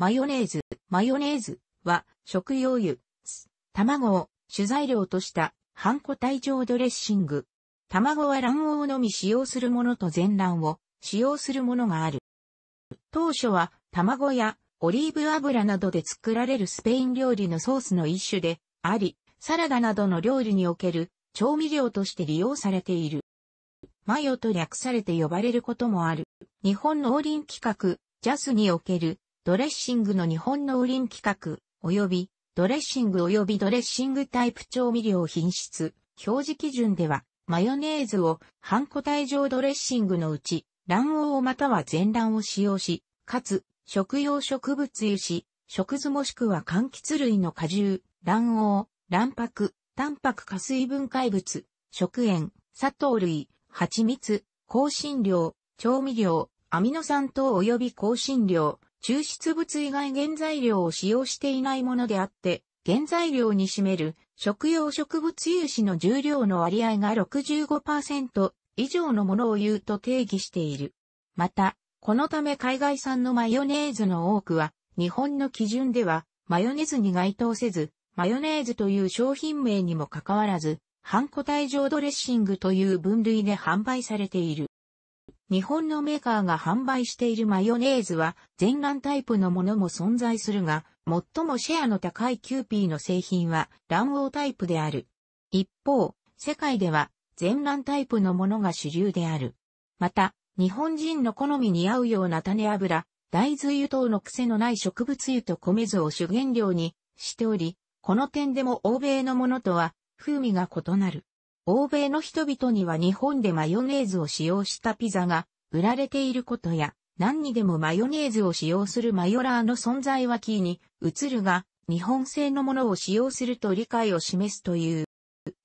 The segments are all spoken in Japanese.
マヨネーズ、マヨネーズは食用油、卵を主材料とした半個体状ドレッシング。卵は卵黄のみ使用するものと全卵を使用するものがある。当初は卵やオリーブ油などで作られるスペイン料理のソースの一種であり、サラダなどの料理における調味料として利用されている。マヨと略されて呼ばれることもある。日本農林規格、ジャスにおけるドレッシングの日本の売り規格、及び、ドレッシング及びドレッシングタイプ調味料品質、表示基準では、マヨネーズを半個体状ドレッシングのうち、卵黄または全卵を使用し、かつ、食用植物油脂、食酢もしくは柑橘類の果汁、卵黄、卵白、タンパク化水分解物、食塩、砂糖類、蜂蜜、香辛料、調味料、アミノ酸等及び香辛料、抽出物以外原材料を使用していないものであって、原材料に占める食用植物油脂の重量の割合が65%以上のものを言うと定義している。また、このため海外産のマヨネーズの多くは、日本の基準ではマヨネーズに該当せず、マヨネーズという商品名にもかかわらず、半個体状ドレッシングという分類で販売されている。日本のメーカーが販売しているマヨネーズは全卵タイプのものも存在するが、最もシェアの高いキューピーの製品は卵黄タイプである。一方、世界では全卵タイプのものが主流である。また、日本人の好みに合うような種油、大豆油等の癖のない植物油と米酢を主原料にしており、この点でも欧米のものとは風味が異なる。欧米の人々には日本でマヨネーズを使用したピザが売られていることや、何にでもマヨネーズを使用するマヨラーの存在はキーに移るが、日本製のものを使用すると理解を示すという。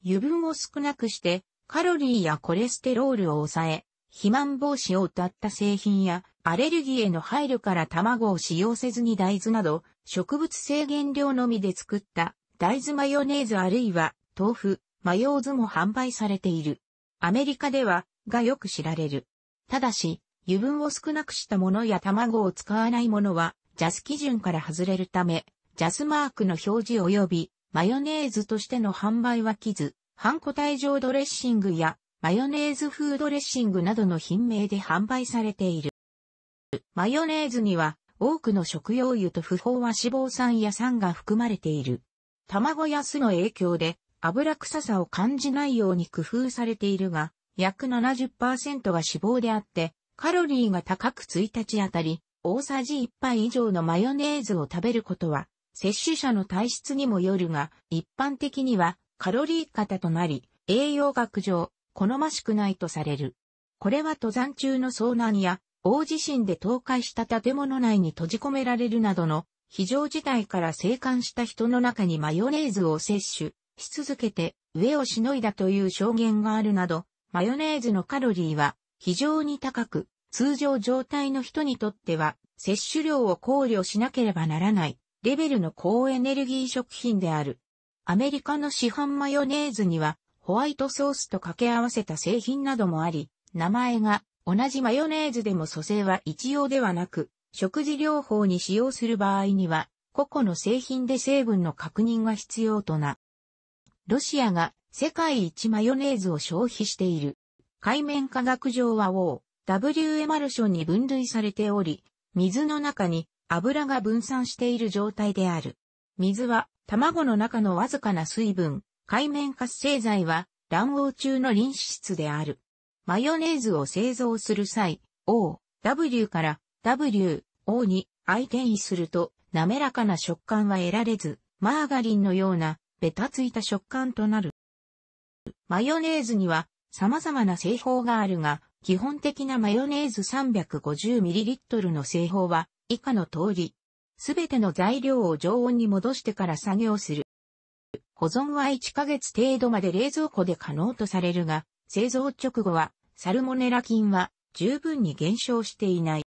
油分を少なくして、カロリーやコレステロールを抑え、肥満防止を謳った製品や、アレルギーへの配慮から卵を使用せずに大豆など、植物性原料のみで作った大豆マヨネーズあるいは豆腐、マヨーズも販売されている。アメリカでは、がよく知られる。ただし、油分を少なくしたものや卵を使わないものは、ジャス基準から外れるため、ジャスマークの表示及び、マヨネーズとしての販売はきず、半個体状ドレッシングや、マヨネーズ風ドレッシングなどの品名で販売されている。マヨネーズには、多くの食用油と不飽和脂肪酸や酸が含まれている。卵や酢の影響で、油臭さを感じないように工夫されているが、約70%が脂肪であって、カロリーが高く1日あたり、大さじ1杯以上のマヨネーズを食べることは、摂取者の体質にもよるが、一般的にはカロリー型となり、栄養学上、好ましくないとされる。これは登山中の遭難や、大地震で倒壊した建物内に閉じ込められるなどの非常事態から生還した人の中にマヨネーズを摂取し続けて上をしのいだという証言があるなど、マヨネーズのカロリーは非常に高く、通常状態の人にとっては摂取量を考慮しなければならないレベルの高エネルギー食品である。アメリカの市販マヨネーズにはホワイトソースと掛け合わせた製品などもあり、名前が同じマヨネーズでも組成は一様ではなく、食事療法に使用する場合には、個々の製品で成分の確認が必要となロシアが世界一マヨネーズを消費している。海面科学上は O、WM マルションに分類されており、水の中に油が分散している状態である。水は卵の中のわずかな水分、海面活性剤は卵黄中の臨脂質である。マヨネーズを製造する際、O、W から W、O に相転移すると滑らかな食感は得られず、マーガリンのようなべたついた食感となる。マヨネーズには様々な製法があるが、基本的なマヨネーズ 350ml の製法は以下の通り、すべての材料を常温に戻してから作業する。保存は1ヶ月程度まで冷蔵庫で可能とされるが、製造直後はサルモネラ菌は十分に減少していない。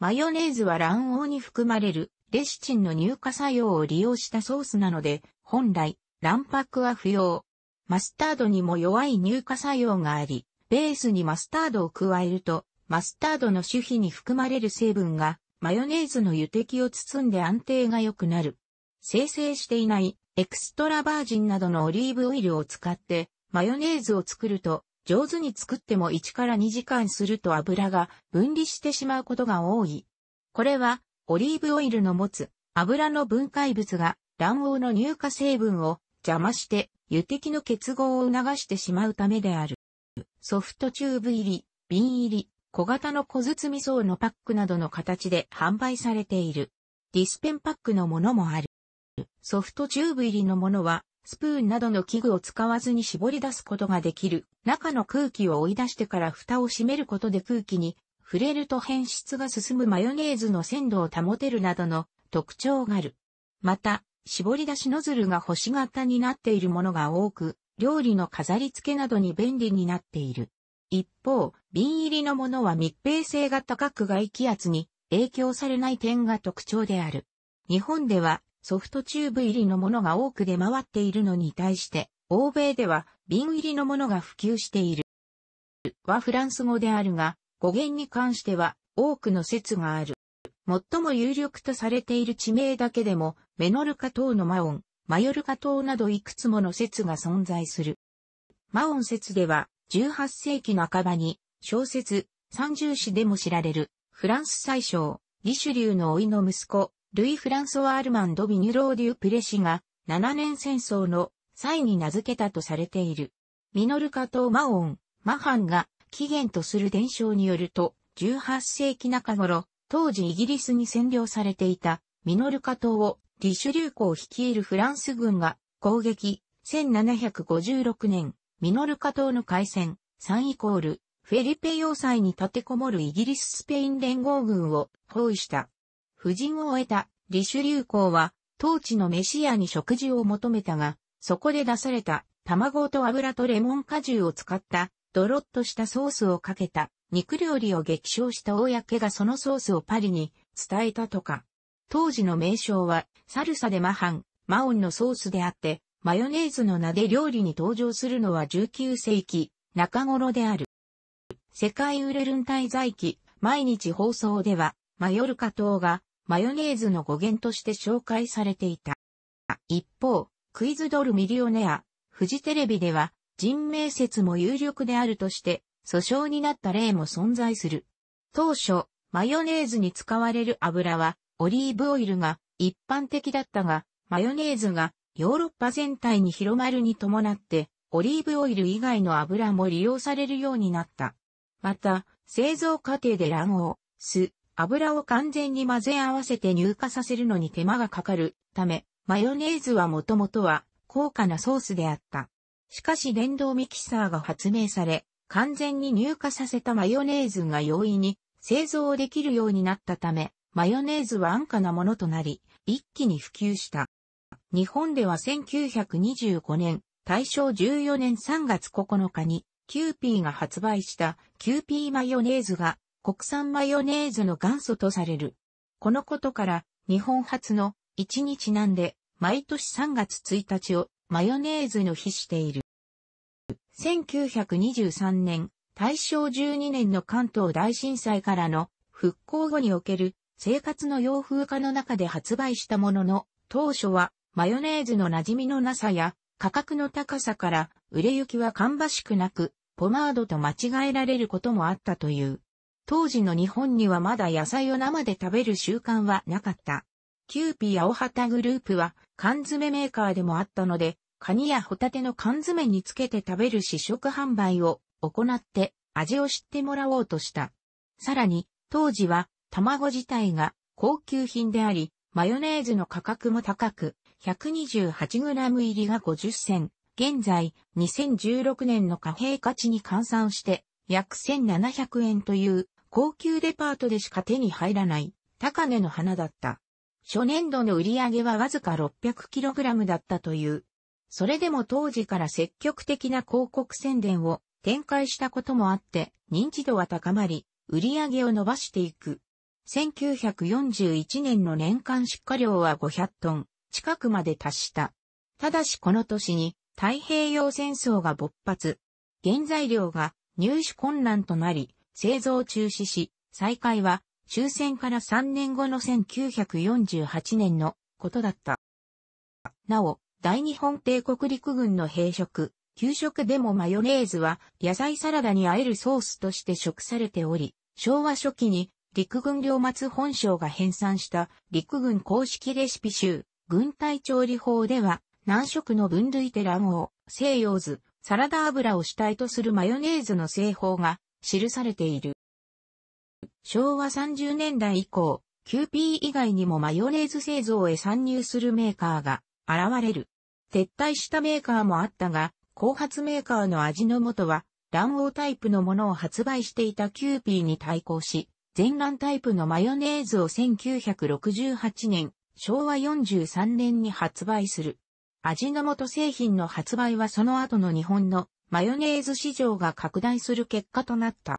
マヨネーズは卵黄に含まれるレシチンの乳化作用を利用したソースなので、本来、卵白は不要。マスタードにも弱い乳化作用があり、ベースにマスタードを加えると、マスタードの種皮に含まれる成分が、マヨネーズの油滴を包んで安定が良くなる。生成していないエクストラバージンなどのオリーブオイルを使って、マヨネーズを作ると、上手に作っても1から2時間すると油が分離してしまうことが多い。これはオリーブオイルの持つ油の分解物が卵黄の乳化成分を邪魔して油滴の結合を促してしまうためである。ソフトチューブ入り、瓶入り、小型の小包み層のパックなどの形で販売されている。ディスペンパックのものもある。ソフトチューブ入りのものはスプーンなどの器具を使わずに絞り出すことができる。中の空気を追い出してから蓋を閉めることで空気に触れると変質が進むマヨネーズの鮮度を保てるなどの特徴がある。また、絞り出しノズルが星型になっているものが多く、料理の飾り付けなどに便利になっている。一方、瓶入りのものは密閉性が高く外気圧に影響されない点が特徴である。日本ではソフトチューブ入りのものが多く出回っているのに対して、欧米では瓶入りのものが普及している。はフランス語であるが、語源に関しては多くの説がある。最も有力とされている地名だけでも、メノルカ島のマオン、マヨルカ島などいくつもの説が存在する。マオン説では、18世紀半ばに、小説、三重詩でも知られる、フランス最小、リシュリューの老いの息子、ルイ・フランソワ・アルマンド・ビニュロー・デュ・プレシが、7年戦争の際に名付けたとされている。ミノルカ島マオン、マハンが起源とする伝承によると、18世紀中頃、当時イギリスに占領されていたミノルカ島をリシュリュー湖を率いるフランス軍が攻撃、1756年、ミノルカ島の海戦、3イコール、フェリペ要塞に立てこもるイギリススペイン連合軍を包囲した。夫人を終えたリシュ流行公は、当地の飯屋に食事を求めたが、そこで出された卵と油とレモン果汁を使ったドロッとしたソースをかけた肉料理を激賞した公がそのソースをパリに伝えたとか。当時の名称はサルサでマハン、マオンのソースであって、マヨネーズの名で料理に登場するのは19世紀中頃である。世界ウレルン滞在期、毎日放送では、マヨルカ島がマヨネーズの語源として紹介されていた。一方、クイズドルミリオネア、フジテレビでは人名説も有力であるとして、訴訟になった例も存在する。当初、マヨネーズに使われる油はオリーブオイルが一般的だったが、マヨネーズがヨーロッパ全体に広まるに伴って、オリーブオイル以外の油も利用されるようになった。また、製造過程で卵黄、酢、油を完全に混ぜ合わせて乳化させるのに手間がかかるため、マヨネーズはもともとは高価なソースであった。しかし電動ミキサーが発明され、完全に乳化させたマヨネーズが容易に製造できるようになったため、マヨネーズは安価なものとなり、一気に普及した。日本では1925年、大正14年3月9日に、キューピーが発売したキューピーマヨネーズが国産マヨネーズの元祖とされる。このことから、日本初の1日なんで、毎年3月1日をマヨネーズの日している。1923年、大正12年の関東大震災からの復興後における生活の洋風化の中で発売したものの、当初はマヨネーズの馴染みのなさや価格の高さから売れ行きは芳しくなく、ポマードと間違えられることもあったという。当時の日本にはまだ野菜を生で食べる習慣はなかった。キューピー青旗グループは缶詰メーカーでもあったので、カニやホタテの缶詰につけて食べる試食販売を行って味を知ってもらおうとした。さらに、当時は卵自体が高級品であり、マヨネーズの価格も高く、128g 入りが50銭。現在、2016年の貨幣価値に換算して、約1700円という高級デパートでしか手に入らない高値の花だった。初年度の売り上げはわずか 600kg だったという。それでも当時から積極的な広告宣伝を展開したこともあって認知度は高まり、売り上げを伸ばしていく。1941年の年間出荷量は500トン近くまで達した。ただしこの年に太平洋戦争が勃発。原材料が入手困難となり、製造中止し、再開は終戦から3年後の1948年のことだった。なお、大日本帝国陸軍の兵食、給食でもマヨネーズは野菜サラダに和えるソースとして食されており、昭和初期に陸軍領末本省が編纂した陸軍公式レシピ集、軍隊調理法では、南食の分類テ卵黄、西洋図、サラダ油を主体とするマヨネーズの製法が記されている。昭和30年代以降、キューピー以外にもマヨネーズ製造へ参入するメーカーが現れる。撤退したメーカーもあったが、後発メーカーの味の素は卵黄タイプのものを発売していたキューピーに対抗し、全卵タイプのマヨネーズを1968年、昭和43年に発売する。味の素製品の発売はその後の日本のマヨネーズ市場が拡大する結果となった。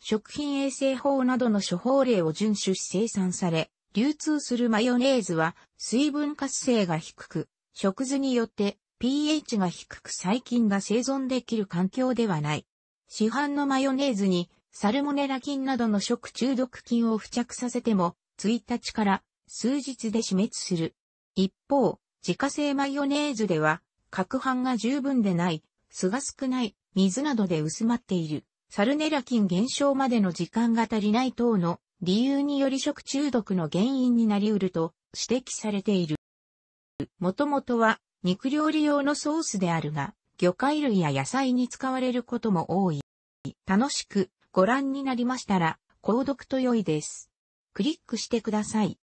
食品衛生法などの処方例を遵守し生産され、流通するマヨネーズは水分活性が低く、食図によって pH が低く細菌が生存できる環境ではない。市販のマヨネーズにサルモネラ菌などの食中毒菌を付着させても、1日から数日で死滅する。一方、自家製マヨネーズでは、攪拌が十分でない巣が少ない、水などで薄まっている、サルネラ菌減少までの時間が足りない等の理由により食中毒の原因になり得ると指摘されている。もともとは肉料理用のソースであるが、魚介類や野菜に使われることも多い。楽しくご覧になりましたら、購読と良いです。クリックしてください。